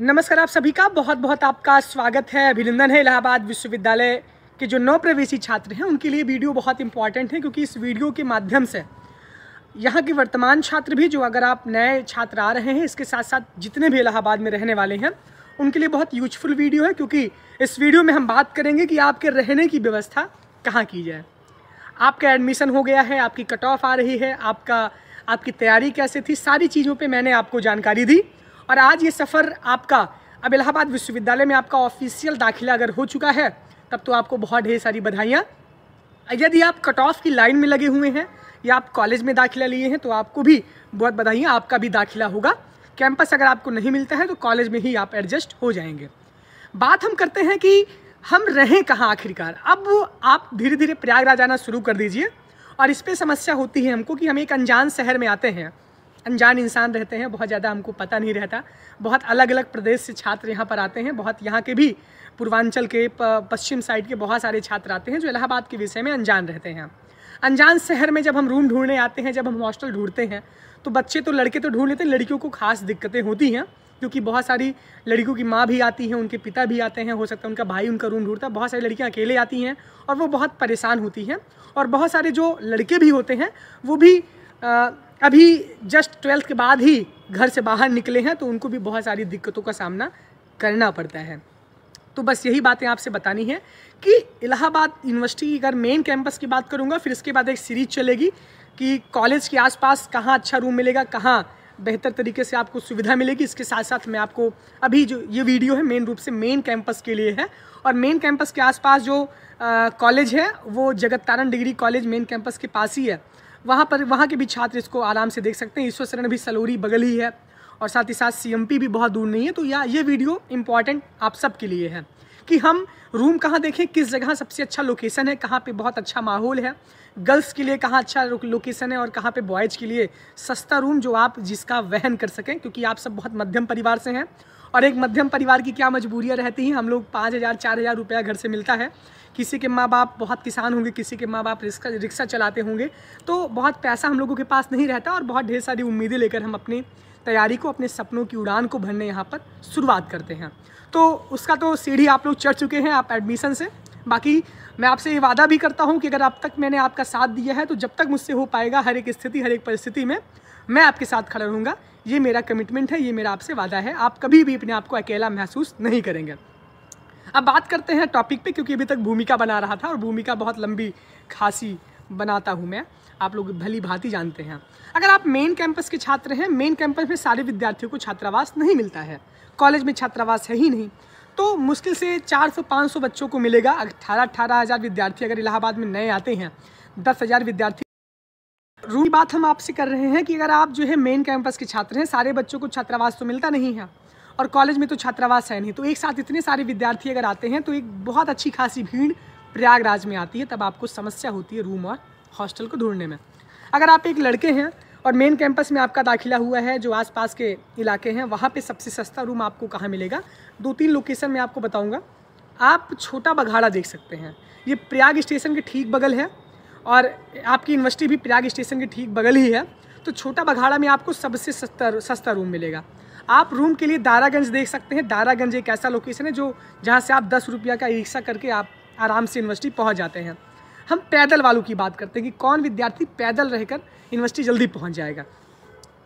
नमस्कार आप सभी का बहुत बहुत आपका स्वागत है अभिनंदन है इलाहाबाद विश्वविद्यालय के जो नौ प्रवेशी छात्र हैं उनके लिए वीडियो बहुत इंपॉर्टेंट है क्योंकि इस वीडियो के माध्यम से यहाँ के वर्तमान छात्र भी जो अगर आप नए छात्र आ रहे हैं इसके साथ साथ जितने भी इलाहाबाद में रहने वाले हैं उनके लिए बहुत यूजफुल वीडियो है क्योंकि इस वीडियो में हम बात करेंगे कि आपके रहने की व्यवस्था कहाँ की जाए आपका एडमिशन हो गया है आपकी कट ऑफ आ रही है आपका आपकी तैयारी कैसे थी सारी चीज़ों पर मैंने आपको जानकारी दी और आज ये सफ़र आपका अब इलाहाबाद विश्वविद्यालय में आपका ऑफिशियल दाखिला अगर हो चुका है तब तो आपको बहुत ढेर सारी बधाइयाँ यदि आप कट ऑफ की लाइन में लगे हुए हैं या आप कॉलेज में दाखिला लिए हैं तो आपको भी बहुत बधाइयाँ आपका भी दाखिला होगा कैंपस अगर आपको नहीं मिलता है तो कॉलेज में ही आप एडजस्ट हो जाएंगे बात हम करते हैं कि हम रहें कहाँ आखिरकार अब आप धीरे धीरे प्रयागराज आना शुरू कर दीजिए और इस पर समस्या होती है हमको कि हम एक अनजान शहर में आते हैं अनजान इंसान रहते हैं बहुत ज़्यादा हमको पता नहीं रहता बहुत अलग अलग प्रदेश से छात्र यहाँ पर आते हैं बहुत यहाँ के भी पूर्वांचल के पश्चिम साइड के बहुत सारे छात्र आते हैं जो इलाहाबाद के विषय में अनजान रहते हैं अनजान शहर में जब हम रूम ढूंढने आते हैं जब हम हॉस्टल ढूंढते हैं तो बच्चे तो लड़के तो ढूंढ लेते हैं लड़कियों को खास दिक्कतें होती हैं क्योंकि बहुत सारी लड़कियों की माँ भी आती हैं उनके पिता भी आते हैं हो सकता है उनका भाई उनका रूम ढूंढता है बहुत सारी लड़कियाँ अकेले आती हैं और वो बहुत परेशान होती हैं और बहुत सारे जो लड़के भी होते हैं वो भी आ, अभी जस्ट ट्वेल्थ के बाद ही घर से बाहर निकले हैं तो उनको भी बहुत सारी दिक्कतों का सामना करना पड़ता है तो बस यही बातें आपसे बतानी है कि इलाहाबाद यूनिवर्सिटी की अगर मेन कैंपस की बात करूँगा फिर इसके बाद एक सीरीज चलेगी कि कॉलेज के आसपास कहाँ अच्छा रूम मिलेगा कहाँ बेहतर तरीके से आपको सुविधा मिलेगी इसके साथ साथ मैं आपको अभी जो ये वीडियो है मेन रूप से मेन कैंपस के लिए है और मेन कैंपस के आसपास जो कॉलेज है वो Jagat Taran degree college main campus के पास ही है वहाँ पर वहाँ के भी छात्र इसको आराम से देख सकते हैं ईश्वर शरण भी सलोरी बगल ही है और साथ ही साथ सीएमपी भी बहुत दूर नहीं है तो या ये वीडियो इम्पॉर्टेंट आप सब के लिए है कि हम रूम कहाँ देखें किस जगह सबसे अच्छा लोकेशन है कहाँ पे बहुत अच्छा माहौल है गर्ल्स के लिए कहाँ अच्छा लोकेशन है और कहाँ पे बॉयज़ के लिए सस्ता रूम जो आप जिसका वहन कर सकें क्योंकि आप सब बहुत मध्यम परिवार से हैं और एक मध्यम परिवार की क्या मजबूरियाँ रहती हैं हम लोग पाँच हज़ार चार हज़ार रुपया घर से मिलता है किसी के माँ बाप बहुत किसान होंगे किसी के माँ बाप रिक्शा रिक्शा चलाते होंगे तो बहुत पैसा हम लोगों के पास नहीं रहता और बहुत ढेर सारी उम्मीदें लेकर हम अपनी तैयारी को अपने सपनों की उड़ान को भरने यहाँ पर शुरुआत करते हैं तो उसका तो सीढ़ी आप लोग चढ़ चुके हैं आप एडमिशन से बाकी मैं आपसे ये वादा भी करता हूँ कि अगर अब तक मैंने आपका साथ दिया है तो जब तक मुझसे हो पाएगा हर एक स्थिति हर एक परिस्थिति में मैं आपके साथ खड़ा रहूँगा ये मेरा कमिटमेंट है ये मेरा आपसे वादा है आप कभी भी अपने आप को अकेला महसूस नहीं करेंगे अब बात करते हैं टॉपिक पे क्योंकि अभी तक भूमिका बना रहा था और भूमिका बहुत लंबी खासी बनाता हूँ मैं आप लोग भली भांति जानते हैं अगर आप मेन कैंपस के छात्र हैं मेन कैंपस में सारे विद्यार्थियों को छात्रावास नहीं मिलता है कॉलेज में छात्रावास है ही नहीं तो मुश्किल से 400-500 बच्चों को मिलेगा अठारह अठारह हज़ार विद्यार्थी अगर इलाहाबाद में नए आते हैं दस हज़ार विद्यार्थी रूल बात हम आपसे कर रहे हैं कि अगर आप जो है मेन कैंपस के छात्र हैं सारे बच्चों को छात्रावास तो मिलता नहीं है और कॉलेज में तो छात्रावास है नहीं तो एक साथ इतने सारे विद्यार्थी अगर आते हैं तो एक बहुत अच्छी खासी भीड़ प्रयागराज में आती है तब आपको समस्या होती है रूम और हॉस्टल को ढूंढने में अगर आप एक लड़के हैं और मेन कैंपस में आपका दाखिला हुआ है जो आसपास के इलाके हैं वहाँ पे सबसे सस्ता रूम आपको कहाँ मिलेगा दो तीन लोकेशन में आपको बताऊँगा आप छोटा बघाड़ा देख सकते हैं ये प्रयाग स्टेशन के ठीक बगल है और आपकी यूनिवर्सिटी भी प्रयाग स्टेशन के ठीक बगल ही है तो छोटा बघाड़ा में आपको सबसे सस्ता सस्ता रूम मिलेगा आप रूम के लिए दारागंज देख सकते हैं दारागंज एक ऐसा लोकेशन है जो जहाँ से आप दस रुपया का रिक्शा करके आप आराम से यूनिवर्सिटी पहुँच जाते हैं हम पैदल वालों की बात करते हैं कि कौन विद्यार्थी पैदल रहकर यूनिवर्सिटी जल्दी पहुँच जाएगा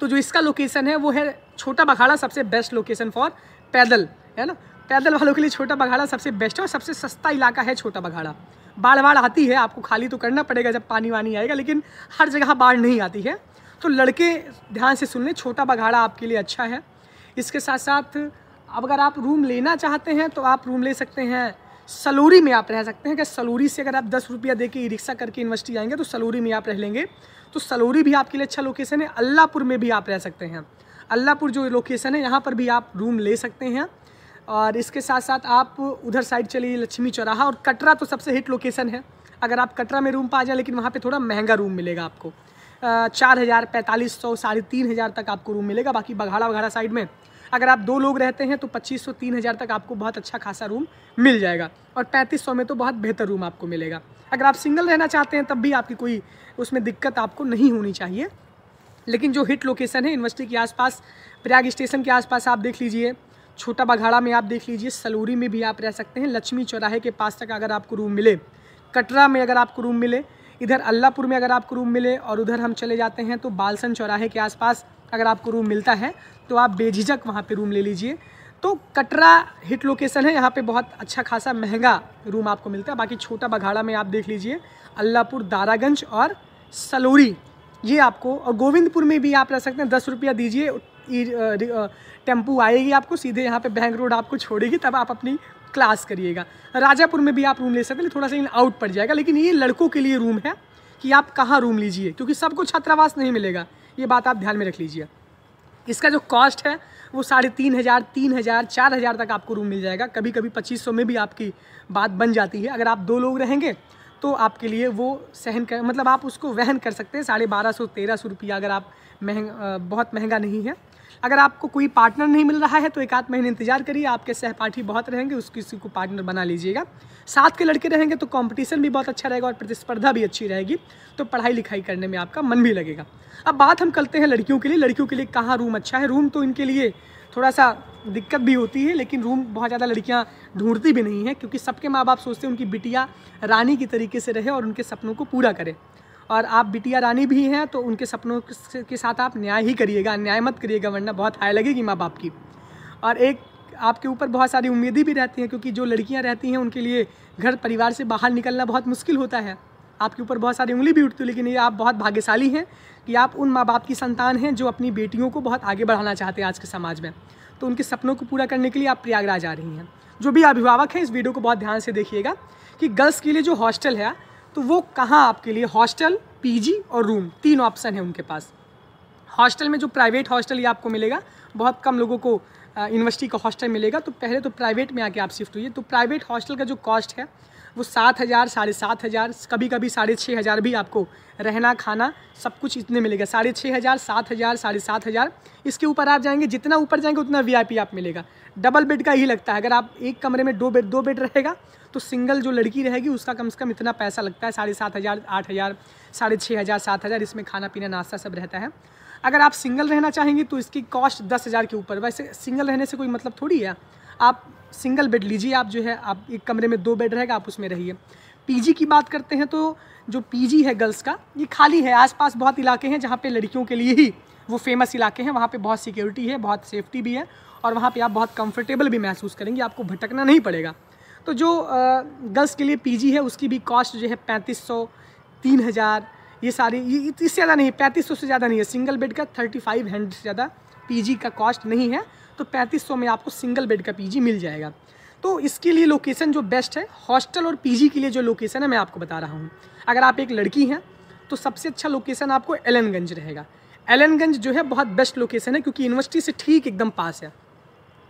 तो जो इसका लोकेशन है वो है छोटा बघाड़ा सबसे बेस्ट लोकेशन फॉर पैदल है ना पैदल वालों के लिए छोटा बघाड़ा सबसे बेस्ट है और सबसे सस्ता इलाका है छोटा बघाड़ा बाढ़ बाढ़ आती है आपको खाली तो करना पड़ेगा जब पानी वानी आएगा लेकिन हर जगह बाढ़ नहीं आती है तो लड़के ध्यान से सुन लें छोटा बघाड़ा आपके लिए अच्छा है इसके साथ साथ अब अगर आप रूम लेना चाहते हैं तो आप रूम ले सकते हैं सलूरी में आप रह सकते हैं कि सलूरी से अगर आप दस रुपया दे के ई रिक्शा करके यूनिवर्सिटी आएंगे तो सलूरी में आप रह लेंगे तो सलूरी भी आपके लिए अच्छा लोकेशन है अल्लाहपुर में भी आप रह सकते हैं अल्लाहपुर जो लोकेशन है यहाँ पर भी आप रूम ले सकते हैं और इसके साथ साथ आप उधर साइड चलिए लक्ष्मी चौराहा और कटरा तो सबसे हिट लोकेशन है अगर आप कटरा में रूम पा जाए लेकिन वहाँ पर थोड़ा महंगा रूम मिलेगा आपको चार हज़ार पैंतालीस सौ साढ़े तीन हज़ार तक आपको रूम मिलेगा बाकी बघाड़ा वघाड़ा साइड में अगर आप दो लोग रहते हैं तो पच्चीस सौ तीन हज़ार तक आपको बहुत अच्छा खासा रूम मिल जाएगा और पैंतीस सौ में तो बहुत बेहतर रूम आपको मिलेगा अगर आप सिंगल रहना चाहते हैं तब भी आपकी कोई उसमें दिक्कत आपको नहीं होनी चाहिए लेकिन जो हिट लोकेशन है यूनिवर्सिटी के आसपास प्रयाग स्टेशन के आसपास आप देख लीजिए छोटा बघाड़ा में आप देख लीजिए सलोरी में भी आप रह सकते हैं लक्ष्मी चौराहे के पास तक अगर आपको रूम मिले कटरा में अगर आपको रूम मिले इधर अल्लाहपुर में अगर आपको रूम मिले और उधर हम चले जाते हैं तो बालसन चौराहे के आसपास अगर आपको रूम मिलता है सकते हो आप बेझिझक वहाँ पे रूम ले लीजिए तो कटरा हिट लोकेशन है यहाँ पे बहुत अच्छा खासा महंगा रूम आपको मिलता है बाकी छोटा बघाड़ा में आप देख लीजिए अल्लाहपुर दारागंज और सलोरी ये आपको और गोविंदपुर में भी आप रह सकते हैं दस रुपया दीजिए टेम्पू आएगी आपको सीधे यहाँ पे बैंक रोड आपको छोड़ेगी तब आप अपनी क्लास करिएगा राजापुर में भी आप रूम ले सकते हैं थोड़ा सा इन आउट पड़ जाएगा लेकिन ये लड़कों के लिए रूम है कि आप कहाँ रूम लीजिए क्योंकि सबको छात्रावास नहीं मिलेगा ये बात आप ध्यान में रख लीजिए इसका जो कॉस्ट है वो साढ़े तीन हज़ार तीन हज़ार चार हज़ार तक आपको रूम मिल जाएगा कभी कभी पच्चीस सौ में भी आपकी बात बन जाती है अगर आप दो लोग रहेंगे तो आपके लिए वो सहन कर मतलब आप उसको वहन कर सकते हैं साढ़े बारह सौ तेरह सौ रुपया अगर आप महंग बहुत महंगा नहीं है अगर आपको कोई पार्टनर नहीं मिल रहा है तो एक आध महीने इंतजार करिए आपके सहपाठी बहुत रहेंगे उस किसी को पार्टनर बना लीजिएगा साथ के लड़के रहेंगे तो कंपटीशन भी बहुत अच्छा रहेगा और प्रतिस्पर्धा भी अच्छी रहेगी तो पढ़ाई लिखाई करने में आपका मन भी लगेगा अब बात हम करते हैं लड़कियों के लिए लड़कियों के लिए कहाँ रूम अच्छा है रूम तो इनके लिए थोड़ा सा दिक्कत भी होती है लेकिन रूम बहुत ज़्यादा लड़कियाँ ढूंढती भी नहीं हैं क्योंकि सबके माँ बाप सोचते हैं उनकी बिटिया रानी की तरीके से रहे और उनके सपनों को पूरा करें और आप बिटिया रानी भी हैं तो उनके सपनों के साथ आप न्याय ही करिएगा न्याय मत करिएगा वरना बहुत हाई लगेगी माँ बाप की और एक आपके ऊपर बहुत सारी उम्मीदें भी रहती हैं क्योंकि जो लड़कियां रहती हैं उनके लिए घर परिवार से बाहर निकलना बहुत मुश्किल होता है आपके ऊपर बहुत सारी उंगली भी उठती है लेकिन ये आप बहुत भाग्यशाली हैं कि आप उन माँ बाप की संतान हैं जो अपनी बेटियों को बहुत आगे बढ़ाना चाहते हैं आज के समाज में तो उनके सपनों को पूरा करने के लिए आप प्रयागराज आ रही हैं जो भी अभिभावक हैं इस वीडियो को बहुत ध्यान से देखिएगा कि गर्ल्स के लिए जो हॉस्टल है तो वो कहाँ आपके लिए हॉस्टल पीजी और रूम तीन ऑप्शन है उनके पास हॉस्टल में जो प्राइवेट हॉस्टल ये आपको मिलेगा बहुत कम लोगों को यूनिवर्सिटी का हॉस्टल मिलेगा तो पहले तो प्राइवेट में आके आप शिफ्ट हुई तो प्राइवेट हॉस्टल का जो कॉस्ट है वो सात हज़ार साढ़े सात हज़ार कभी कभी साढ़े छः हज़ार भी आपको रहना खाना सब कुछ इतने मिलेगा साढ़े छः हज़ार सात हज़ार साढ़े सात हज़ार इसके ऊपर आप जाएंगे जितना ऊपर जाएंगे उतना वीआईपी आप मिलेगा डबल बेड का ही लगता है अगर आप एक कमरे में दो बेड दो बेड रहेगा तो सिंगल जो लड़की रहेगी उसका कम से कम इतना पैसा लगता है साढ़े सात हज़ार आठ हज़ार साढ़े छः हज़ार सात हज़ार इसमें खाना पीना नाश्ता सब रहता है अगर आप सिंगल रहना चाहेंगे तो इसकी कॉस्ट दस हज़ार के ऊपर वैसे सिंगल रहने से कोई मतलब थोड़ी है आप सिंगल बेड लीजिए आप जो है आप एक कमरे में दो बेड रहेगा आप उसमें रहिए पीजी की बात करते हैं तो जो पीजी है गर्ल्स का ये खाली है आसपास बहुत इलाके हैं जहाँ पे लड़कियों के लिए ही वो फेमस इलाके हैं वहाँ पे बहुत सिक्योरिटी है बहुत सेफ्टी भी है और वहाँ पे आप बहुत कंफर्टेबल भी महसूस करेंगे आपको भटकना नहीं पड़ेगा तो जो गर्ल्स के लिए पी है उसकी भी कॉस्ट जो है पैंतीस सौ तीन हज़ार ये सारी ये इससे ज़्यादा नहीं पैंतीस सौ से ज़्यादा नहीं है सिंगल बेड का थर्टी फाइव हंड्रेड से ज़्यादा पी का कॉस्ट नहीं है तो पैंतीस सौ में आपको सिंगल बेड का पीजी मिल जाएगा तो इसके लिए लोकेशन जो बेस्ट है हॉस्टल और पीजी के लिए जो लोकेशन है मैं आपको बता रहा हूँ अगर आप एक लड़की हैं तो सबसे अच्छा लोकेशन आपको एलनगंज रहेगा एलनगंज जो है बहुत बेस्ट लोकेशन है क्योंकि यूनिवर्सिटी से ठीक एकदम पास है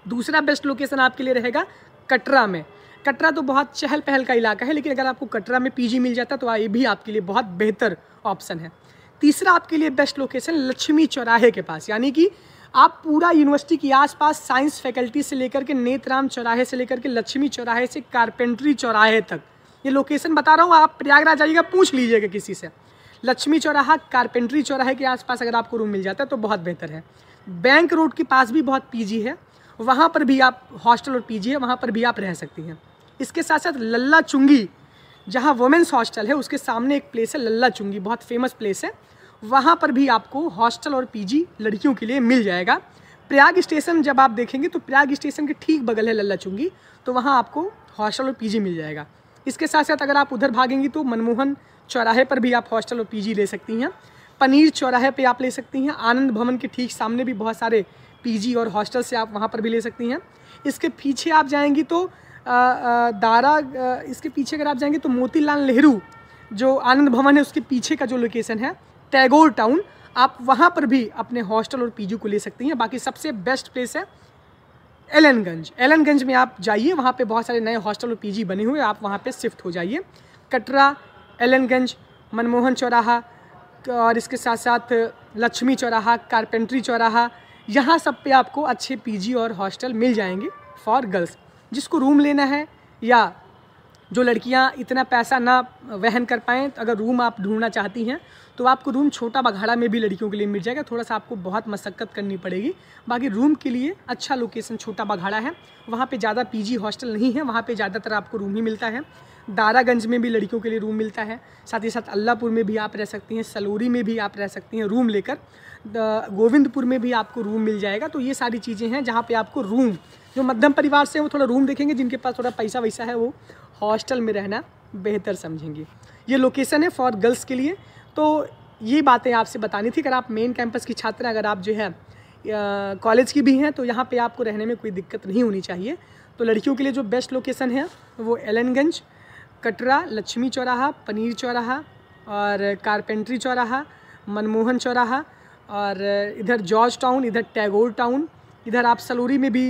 दूसरा बेस्ट लोकेशन आपके लिए रहेगा कटरा में कटरा तो बहुत चहल पहल का इलाका है लेकिन अगर आपको कटरा में पीजी मिल जाता तो ये भी आपके लिए बहुत बेहतर ऑप्शन है तीसरा आपके लिए बेस्ट लोकेशन लक्ष्मी चौराहे के पास यानी कि आप पूरा यूनिवर्सिटी के आसपास साइंस फैकल्टी से लेकर के नेतराम चौराहे से लेकर के लक्ष्मी चौराहे से कारपेंट्री चौराहे तक ये लोकेशन बता रहा हूँ आप प्रयागराज जाइएगा पूछ लीजिएगा किसी से लक्ष्मी चौराहा कारपेंट्री चौराहे के आसपास अगर आपको रूम मिल जाता है तो बहुत बेहतर है बैंक रोड के पास भी बहुत पीजी है वहाँ पर भी आप हॉस्टल और पीजी है वहाँ पर भी आप रह सकती हैं इसके साथ साथ लल्ला चुंगी जहाँ वुमेंस हॉस्टल है उसके सामने एक प्लेस है लल्ला चुंगी बहुत फेमस प्लेस है वहाँ पर भी आपको हॉस्टल और पीजी लड़कियों के लिए मिल जाएगा प्रयाग स्टेशन जब आप देखेंगे तो प्रयाग स्टेशन के ठीक बगल है लल्ला चुंगी तो वहाँ आपको हॉस्टल और पीजी मिल जाएगा इसके साथ साथ अगर आप उधर भागेंगी तो मनमोहन चौराहे पर भी आप हॉस्टल और पीजी ले सकती हैं पनीर चौराहे पे आप ले सकती हैं आनंद भवन के ठीक सामने भी बहुत सारे पीजी और हॉस्टल से आप वहाँ पर भी ले सकती हैं इसके पीछे आप जाएँगी तो आ, आ, दारा आ, इसके पीछे अगर आप जाएंगे तो मोतीलाल नेहरू जो आनंद भवन है उसके पीछे का जो लोकेशन है टैगोर टाउन आप वहाँ पर भी अपने हॉस्टल और पीजी को ले सकती हैं बाकी सबसे बेस्ट प्लेस है एलनगंज एलनगंज में आप जाइए वहाँ पे बहुत सारे नए हॉस्टल और पीजी बने हुए आप वहाँ पे शिफ्ट हो जाइए कटरा एलनगंज मनमोहन चौराहा और इसके साथ साथ लक्ष्मी चौराहा कारपेंट्री चौराहा यहाँ सब पे आपको अच्छे पीजी और हॉस्टल मिल जाएंगे फॉर गर्ल्स जिसको रूम लेना है या जो लड़कियां इतना पैसा ना वहन कर पाएँ तो अगर रूम आप ढूंढना चाहती हैं तो आपको रूम छोटा बघाड़ा में भी लड़कियों के लिए मिल जाएगा थोड़ा सा आपको बहुत मशक्क़त करनी पड़ेगी बाकी रूम के लिए अच्छा लोकेशन छोटा बघाड़ा है वहाँ पर ज़्यादा पीजी हॉस्टल नहीं है वहाँ पर ज़्यादातर आपको रूम ही मिलता है दारागंज में भी लड़कियों के लिए रूम मिलता है साथ ही साथ अल्लाहपुर में भी आप रह सकती हैं सलोरी में भी आप रह सकती हैं रूम लेकर गोविंदपुर में भी आपको रूम मिल जाएगा तो ये सारी चीज़ें हैं जहाँ पे आपको रूम जो मध्यम परिवार से हैं वो थोड़ा रूम देखेंगे जिनके पास थोड़ा पैसा वैसा है वो हॉस्टल में रहना बेहतर समझेंगे ये लोकेशन है फॉर गर्ल्स के लिए तो ये बातें आपसे बतानी थी अगर आप मेन कैंपस की छात्र अगर आप जो है कॉलेज की भी हैं तो यहाँ पे आपको रहने में कोई दिक्कत नहीं होनी चाहिए तो लड़कियों के लिए जो बेस्ट लोकेशन है वो एलनगंज कटरा लक्ष्मी चौराहा पनीर चौराहा और कारपेंट्री चौराहा मनमोहन चौराहा और इधर जॉर्ज टाउन इधर टैगोर टाउन इधर आप सलोरी में भी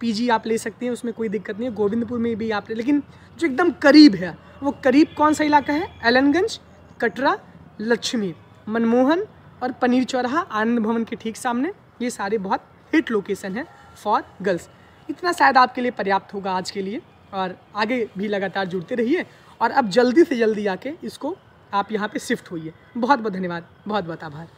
पीजी आप ले सकते हैं उसमें कोई दिक्कत नहीं है गोविंदपुर में भी आप ले लेकिन जो एकदम करीब है वो करीब कौन सा इलाका है एलनगंज कटरा लक्ष्मी मनमोहन और पनीर चौराहा आनंद भवन के ठीक सामने ये सारे बहुत हिट लोकेशन है फॉर गर्ल्स इतना शायद आपके लिए पर्याप्त होगा आज के लिए और आगे भी लगातार जुड़ते रहिए और अब जल्दी से जल्दी आके इसको आप यहाँ पे शिफ्ट होइए बहुत बहुत धन्यवाद बहुत बहुत आभार